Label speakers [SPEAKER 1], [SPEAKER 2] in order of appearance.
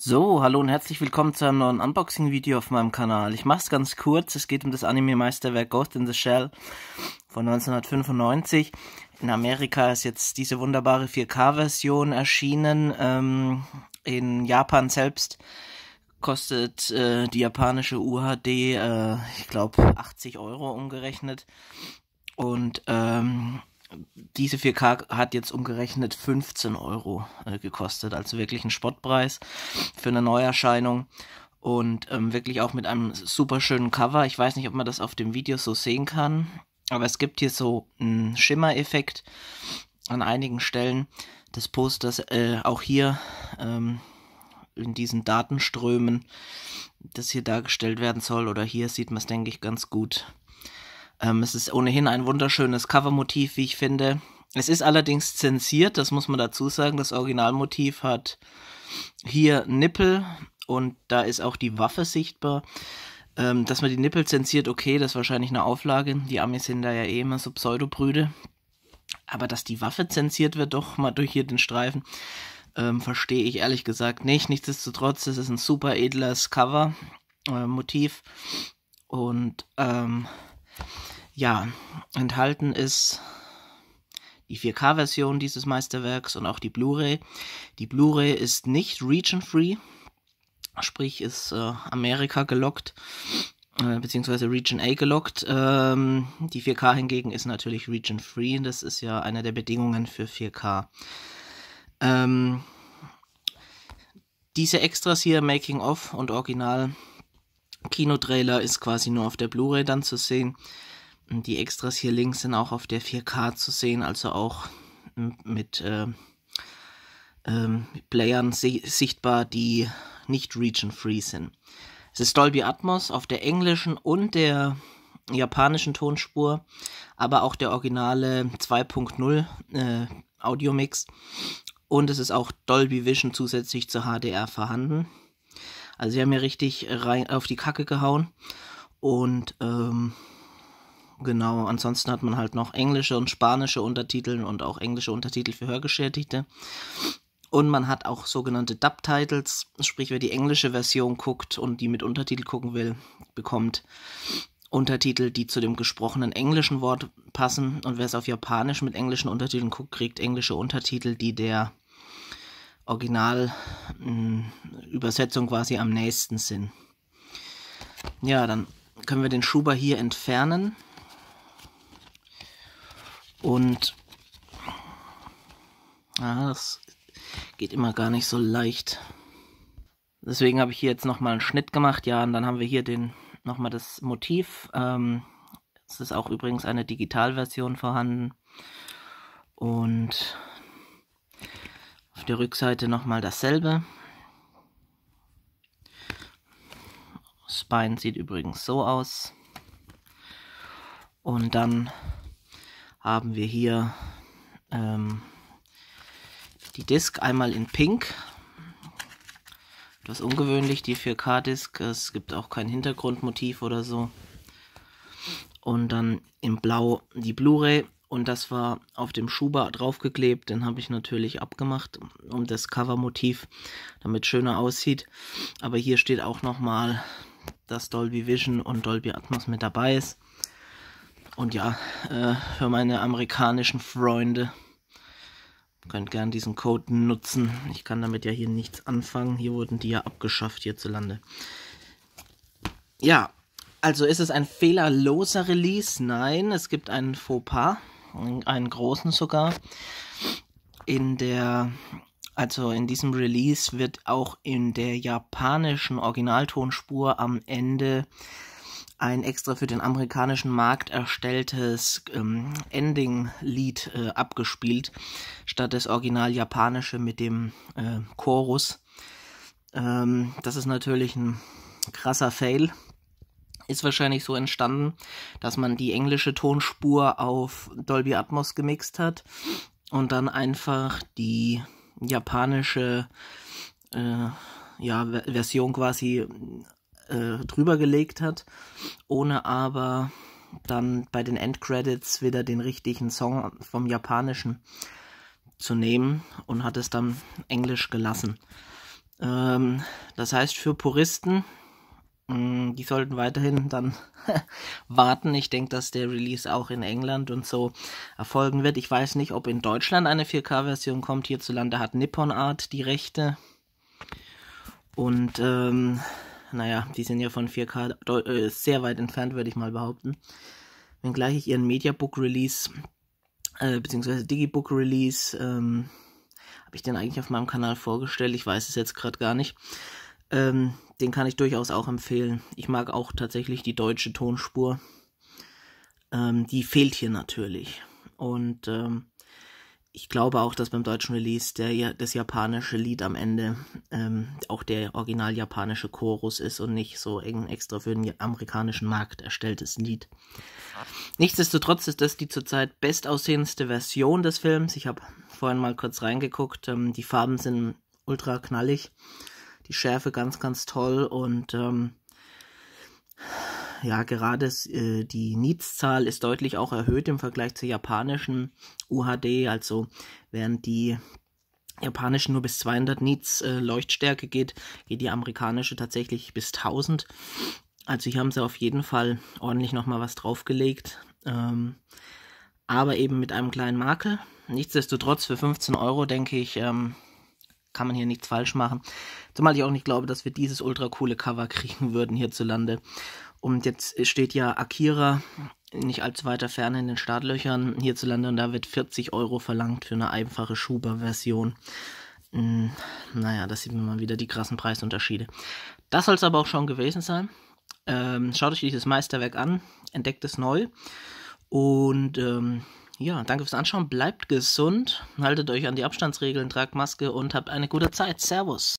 [SPEAKER 1] So, hallo und herzlich willkommen zu einem neuen Unboxing-Video auf meinem Kanal. Ich mache es ganz kurz, es geht um das Anime-Meisterwerk Ghost in the Shell von 1995. In Amerika ist jetzt diese wunderbare 4K-Version erschienen. Ähm, in Japan selbst kostet äh, die japanische UHD, äh, ich glaube, 80 Euro umgerechnet. Und ähm, diese 4K hat jetzt umgerechnet 15 Euro äh, gekostet, also wirklich ein Spottpreis für eine Neuerscheinung und ähm, wirklich auch mit einem super schönen Cover. Ich weiß nicht, ob man das auf dem Video so sehen kann, aber es gibt hier so einen Schimmereffekt an einigen Stellen des Posters, äh, auch hier ähm, in diesen Datenströmen, das hier dargestellt werden soll. Oder hier sieht man es, denke ich, ganz gut. Ähm, es ist ohnehin ein wunderschönes Covermotiv, wie ich finde. Es ist allerdings zensiert, das muss man dazu sagen. Das Originalmotiv hat hier Nippel und da ist auch die Waffe sichtbar. Ähm, dass man die Nippel zensiert, okay, das ist wahrscheinlich eine Auflage. Die Amis sind da ja eh immer so Pseudobrüde. Aber dass die Waffe zensiert wird, doch mal durch hier den Streifen, ähm, verstehe ich ehrlich gesagt nicht. Nichtsdestotrotz, es ist ein super edles Cover-Motiv. Äh, und ähm, ja, enthalten ist die 4K-Version dieses Meisterwerks und auch die Blu-ray. Die Blu-ray ist nicht region-free, sprich ist äh, Amerika gelockt, äh, beziehungsweise Region A gelockt. Ähm, die 4K hingegen ist natürlich region-free, das ist ja eine der Bedingungen für 4K. Ähm, diese Extras hier, Making of und Original Kinotrailer, ist quasi nur auf der Blu-ray dann zu sehen. Die Extras hier links sind auch auf der 4K zu sehen, also auch ähm, mit äh, ähm, ähm Playern sichtbar, die nicht region-free sind. Es ist Dolby Atmos auf der englischen und der japanischen Tonspur, aber auch der originale 2.0 äh, Audiomix. Und es ist auch Dolby Vision zusätzlich zur HDR vorhanden. Also sie haben mir richtig rein auf die Kacke gehauen. Und ähm, Genau, ansonsten hat man halt noch englische und spanische Untertitel und auch englische Untertitel für Hörgeschädigte. Und man hat auch sogenannte Dub-Titles, sprich wer die englische Version guckt und die mit Untertitel gucken will, bekommt Untertitel, die zu dem gesprochenen englischen Wort passen. Und wer es auf Japanisch mit englischen Untertiteln guckt, kriegt englische Untertitel, die der Originalübersetzung mm, quasi am nächsten sind. Ja, dann können wir den Schuber hier entfernen. Und ja, ah, das geht immer gar nicht so leicht. Deswegen habe ich hier jetzt nochmal einen Schnitt gemacht. Ja, und dann haben wir hier nochmal das Motiv. Ähm, es ist auch übrigens eine Digitalversion vorhanden. Und auf der Rückseite nochmal dasselbe. Spine sieht übrigens so aus. Und dann haben wir hier ähm, die Disk einmal in Pink. Etwas ungewöhnlich, die 4K-Disk. Es gibt auch kein Hintergrundmotiv oder so. Und dann in Blau die Blu-ray. Und das war auf dem Schuber draufgeklebt. Den habe ich natürlich abgemacht, um das Cover-Motiv damit schöner aussieht. Aber hier steht auch nochmal, dass Dolby Vision und Dolby Atmos mit dabei ist. Und ja, äh, für meine amerikanischen Freunde könnt gern diesen Code nutzen. Ich kann damit ja hier nichts anfangen. Hier wurden die ja abgeschafft hierzulande. Ja, also ist es ein fehlerloser Release? Nein, es gibt einen Fauxpas, einen großen sogar. In der, also in diesem Release wird auch in der japanischen Originaltonspur am Ende ein extra für den amerikanischen Markt erstelltes ähm, Ending-Lied äh, abgespielt, statt das original japanische mit dem äh, Chorus. Ähm, das ist natürlich ein krasser Fail. Ist wahrscheinlich so entstanden, dass man die englische Tonspur auf Dolby Atmos gemixt hat und dann einfach die japanische äh, ja, Version quasi äh, drüber gelegt hat, ohne aber dann bei den Endcredits wieder den richtigen Song vom japanischen zu nehmen und hat es dann englisch gelassen. Ähm, das heißt, für Puristen, mh, mm, die sollten weiterhin dann warten. Ich denke, dass der Release auch in England und so erfolgen wird. Ich weiß nicht, ob in Deutschland eine 4K-Version kommt. Hierzulande hat Nippon Art die Rechte. Und ähm, naja, die sind ja von 4K äh, sehr weit entfernt, würde ich mal behaupten. Wenngleich ich ihren Mediabook Release, äh, beziehungsweise Digibook Release, ähm, habe ich den eigentlich auf meinem Kanal vorgestellt? Ich weiß es jetzt gerade gar nicht. Ähm, den kann ich durchaus auch empfehlen. Ich mag auch tatsächlich die deutsche Tonspur. Ähm, die fehlt hier natürlich. Und ähm, ich glaube auch, dass beim deutschen Release der, das japanische Lied am Ende ähm, auch der original japanische Chorus ist und nicht so eng extra für den amerikanischen Markt erstelltes Lied. Nichtsdestotrotz ist das die zurzeit bestaussehendste Version des Films. Ich habe vorhin mal kurz reingeguckt. Ähm, die Farben sind ultra knallig, die Schärfe ganz, ganz toll und ähm, ja, gerade äh, die Needs-Zahl ist deutlich auch erhöht im Vergleich zur japanischen UHD. Also während die japanische nur bis 200 Needs äh, Leuchtstärke geht, geht die amerikanische tatsächlich bis 1000. Also hier haben sie auf jeden Fall ordentlich nochmal was draufgelegt. Ähm, aber eben mit einem kleinen Makel. Nichtsdestotrotz für 15 Euro denke ich, ähm, kann man hier nichts falsch machen. Zumal ich auch nicht glaube, dass wir dieses ultra coole Cover kriegen würden hierzulande. Und jetzt steht ja Akira nicht allzu weiter ferne in den Startlöchern hierzulande und da wird 40 Euro verlangt für eine einfache Schuber-Version. Hm, naja, das sieht man mal wieder die krassen Preisunterschiede. Das soll es aber auch schon gewesen sein. Ähm, schaut euch dieses Meisterwerk an, entdeckt es neu und ähm, ja, danke fürs Anschauen. Bleibt gesund, haltet euch an die Abstandsregeln, tragt Maske und habt eine gute Zeit. Servus.